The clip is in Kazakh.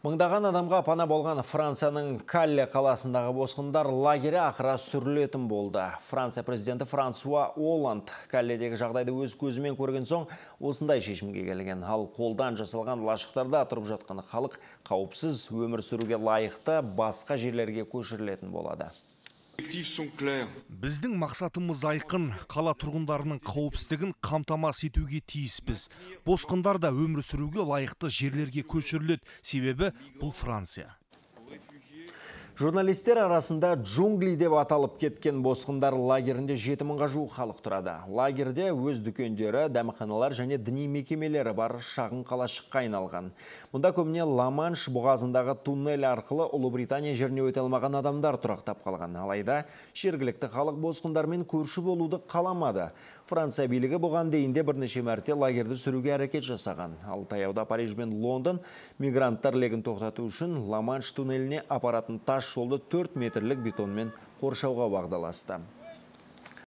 Мыңдаған адамға пана болған Францияның Калле қаласындағы босқындар лагері ақыра сүрілетін болды. Франция президенті Франсуа Оланд Калледегі жағдайды өз көзімен көрген соң осындай шешімге келген. Ал қолдан жасалған лашықтарда тұрып жатқан қалық қауіпсіз өмір сүруге лайықты басқа жерлерге көшірілетін болады. Біздің мақсатымыз айқын, қала тұрғындарының қауіпсіздігін қамтамасыз етуге тиіспіз. Босқындар да өмір сүруге лайықты жерлерге көшіріледі, себебі бұл Франция. Журналистер арасында джунгли деп аталып кеткен босқындар лагерінде 7 мыңға жуық халық тұрады. Лагерде өз дүкендері, дәмханалар және діни мекемелері бар шағын қалашыққа айналған. Мұнда көбіне Ламанш бұғазындағы туннель арқылы Ұлыбритания жеріне өте алмаған адамдар тұрақтап қалған. Алайда жергілікті халық босқындармен көрші болуды қаламады. Франция билігі бұған дейінде бірнеше мәрте лагерді сүруге әрекет жасаған. Ал таяуда Париж бен Лондон мигранттар легін тоқтату үшін Ламанш туннеліне апаратын тас жолды 4 метрлік бетонмен қоршауға бағдаласты.